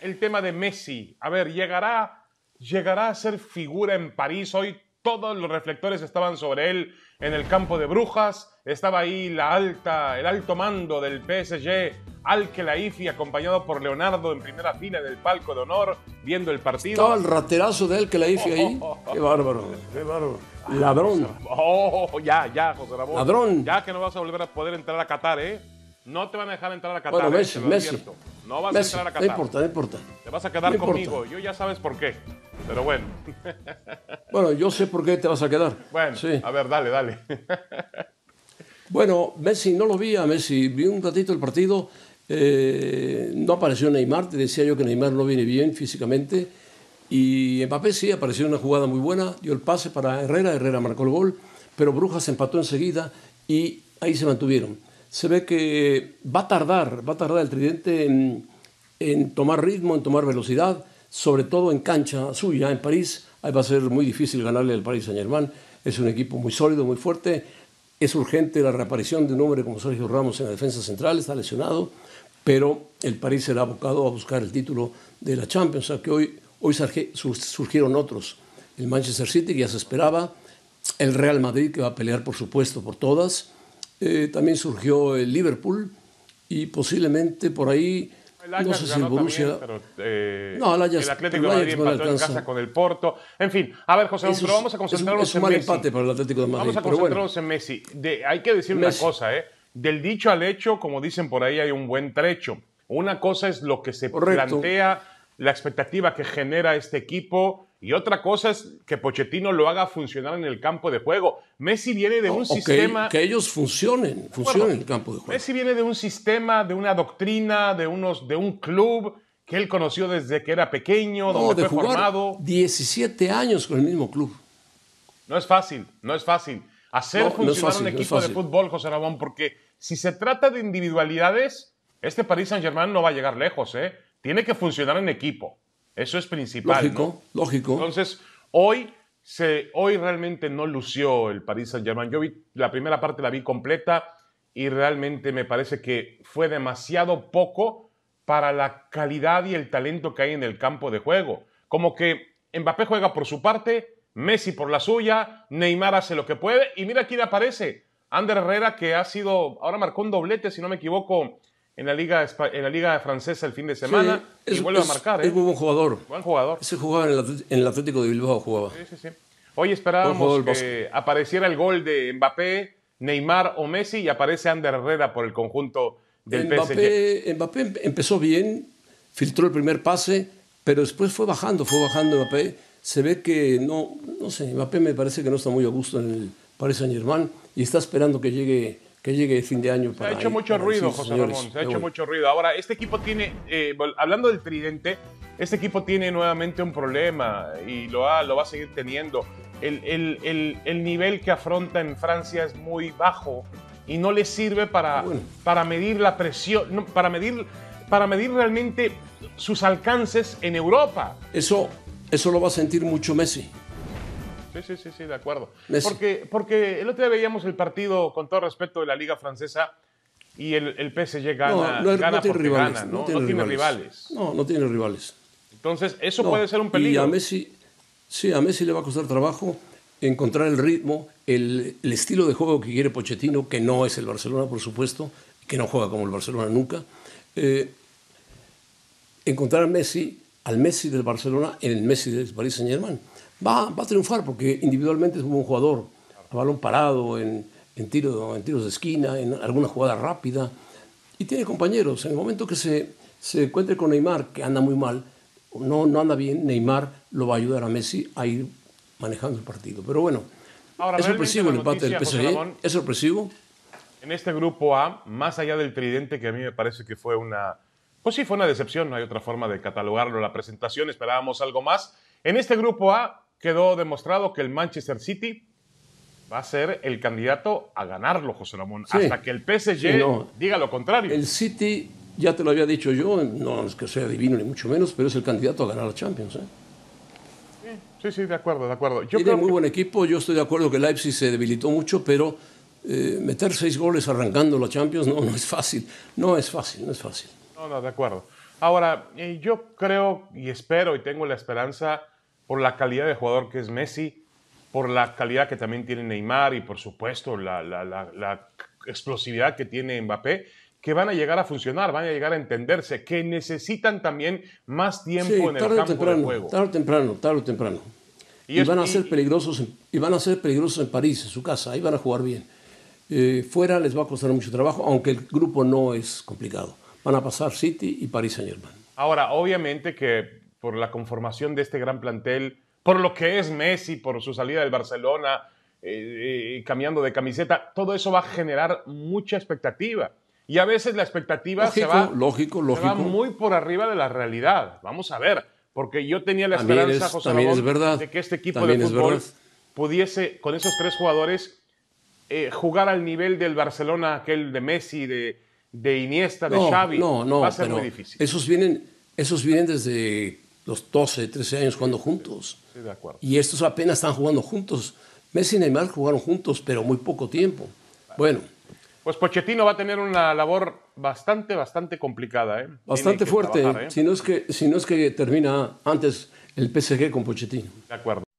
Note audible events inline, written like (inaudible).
el tema de Messi. A ver, llegará, llegará a ser figura en París. Hoy todos los reflectores estaban sobre él en el campo de Brujas. Estaba ahí la alta, el alto mando del PSG, al que acompañado por Leonardo en primera fila del palco de honor, viendo el partido. Estaba el raterazo de Al que ahí. (laughs) Qué bárbaro, qué bárbaro. Ladrón. Oh, ya, ya, José Ramón. Ladrón. Ya que no vas a volver a poder entrar a Qatar, ¿eh? No te van a dejar entrar a Qatar. Bueno, ¿eh? Messi, Messi. No vas a entrar a Qatar. No importa, no importa. Te vas a quedar conmigo. Yo ya sabes por qué. Pero bueno. (laughs) bueno, yo sé por qué te vas a quedar. Bueno, sí. a ver, dale, dale. (laughs) bueno, Messi, no lo vi a Messi. Vi un ratito el partido. Eh, no apareció Neymar. Te decía yo que Neymar no viene bien físicamente. Y Mbappé sí, apareció una jugada muy buena. Dio el pase para Herrera. Herrera marcó el gol. Pero Brujas empató enseguida y ahí se mantuvieron se ve que va a tardar, va a tardar el Tridente en, tomar ritmo, en tomar velocidad, sobre todo en cancha suya, en París. Ahí va a ser muy difícil ganarle al Paris Saint-Germain. Es un equipo muy sólido, muy fuerte. Es urgente la reaparición de un hombre como Sergio Ramos en la defensa central, está lesionado, pero el París será abocado a buscar el título de la Champions, o que hoy, hoy surgieron otros. El Manchester City, que ya se esperaba, el Real Madrid, que va a pelear, por supuesto, por todas, eh, también surgió el Liverpool y posiblemente por ahí no sé si el Borussia eh, no el Atlético de Madrid empató en casa con el Porto en fin a ver José pero vamos a concentrarnos en Messi. vamos a concentrarnos en Messi hay que decir una cosa eh del dicho al hecho como dicen por ahí hay un buen trecho una cosa es lo que se plantea la expectativa que genera este equipo y otra cosa es que Pochettino lo haga funcionar en el campo de juego. Messi viene de un sistema. Que ellos funcionen, funcionen en el campo de juego. Messi viene de un sistema, de una doctrina, de, unos, de un club que él conoció desde que era pequeño, donde de fue jugar formado. 17 años con el mismo club. No es fácil, no es fácil. Hacer funcionar un equipo de fútbol, José Ramón, porque si se trata de individualidades, este Paris Saint-Germain no va a llegar lejos, ¿eh? Tiene que funcionar en equipo. Eso es principal. Lógico, lógico. Entonces, hoy, se, hoy realmente no lució el Paris Saint-Germain. Yo vi la primera parte, la vi completa y realmente me parece que fue demasiado poco para la calidad y el talento que hay en el campo de juego. Como que Mbappé juega por su parte, Messi por la suya, Neymar hace lo que puede y mira quién aparece. Ander Herrera que ha sido, ahora marcó un doblete si no me equivoco en la Liga, en la Liga Francesa el fin de semana y vuelve a marcar. ¿eh? Es muy buen jugador. Buen jugador. Ese jugaba en el Atlético de Bilbao. Jugaba. Sí, sí, Hoy esperábamos que apareciera el gol de Mbappé, Neymar o Messi y aparece Ander Herrera por el conjunto del PSG. Mbappé em-, empezó bien, filtró el primer pase, pero después fue bajando, fue bajando Mbappé. Se ve que no, no sé, Mbappé me parece que no está muy a gusto en el Paris Saint-Germain y está esperando que llegue que llegue el fin de año. se ha hecho mucho ruido, José Ramón, se ha hecho mucho ruido. Ahora, este equipo tiene, eh, hablando del tridente, este equipo tiene nuevamente un problema y lo, lo va a seguir teniendo. El, el, el, nivel que afronta en Francia es muy bajo y no le sirve para, para medir la presión, para, medir, para medir realmente sus alcances en Europa. Eso, eso lo va a sentir mucho Messi. Sí, sí, sí, sí, de acuerdo. Porque, porque el otro día veíamos el partido, con todo respeto, de la Liga Francesa y el, el PSG gana, no, gana no tiene rivales, ¿no? No tiene, rivales. No, no tiene rivales. Entonces, eso puede ser un peligro. Y a Messi, sí, a Messi le va a costar trabajo encontrar el ritmo, el, estilo de juego que quiere Pochettino, que no es el Barcelona, por supuesto, que no juega como el Barcelona nunca. Eh, encontrar a Messi, al Messi del Barcelona en el Messi del Paris Saint Germain va, a triunfar porque individualmente es un buen jugador, a balón parado, en, en, tiro, en tiros de esquina, en alguna jugada rápida. Y tiene compañeros. En el momento que se, se encuentre con Neymar, que anda muy mal, no, no anda bien, Neymar lo va a ayudar a Messi a ir manejando el partido. Pero bueno, es sorpresivo el empate del PSG, es sorpresivo. En este grupo A, más allá del tridente, que a mí me parece que fue una... Pues sí, fue una decepción, no hay otra forma de catalogarlo. La presentación, esperábamos algo más. En este grupo A, quedó demostrado que el Manchester City va a ser el candidato a ganarlo, José Ramón, hasta que el PSG diga lo contrario. El City, ya te lo había dicho yo, no es que sea divino ni mucho menos, pero es el candidato a ganar la Champions. ¿eh? Sí, sí, de acuerdo, de acuerdo. Yo Tiene muy buen equipo, yo estoy de acuerdo que Leipzig se debilitó mucho, pero eh, meter seis goles arrancando la Champions no, no es fácil, no es fácil, no es fácil. No, no, de acuerdo. Ahora, eh, yo creo y espero y tengo la esperanza por la calidad de jugador que es Messi, por la calidad que también tiene Neymar y por supuesto la, la, explosividad que tiene Mbappé, que van a llegar a funcionar, van a llegar a entenderse, que necesitan también más tiempo en el campo de juego. Tarde temprano, tarde o temprano. Y, van a ser peligrosos, en, y van a ser peligrosos en París, en su casa, ahí van a jugar bien. Eh, fuera les va a costar mucho trabajo, aunque el grupo no es complicado. Van a pasar City y París Saint Germain. Ahora, obviamente que por la conformación de este gran plantel, por lo que es Messi, por su salida del Barcelona, eh, eh, cambiando de camiseta, todo eso va a generar mucha expectativa. Y a veces la expectativa se, va, lógico, muy por arriba de la realidad. Vamos a ver, porque yo tenía la esperanza, José Ramón, de que este equipo de fútbol pudiese, con esos tres jugadores, eh, jugar al nivel del Barcelona, aquel de Messi, de, de Iniesta, de Xavi. No, no, va a ser muy difícil. Esos vienen, esos vienen desde los 12, 13 años jugando juntos. Y estos apenas están jugando juntos. Messi y Neymar jugaron juntos, pero muy poco tiempo. Bueno. Pues Pochettino va a tener una labor bastante, bastante complicada. ¿eh? Bastante fuerte. ¿eh? si, no es que, si no es que termina antes el PSG con Pochettino. De acuerdo.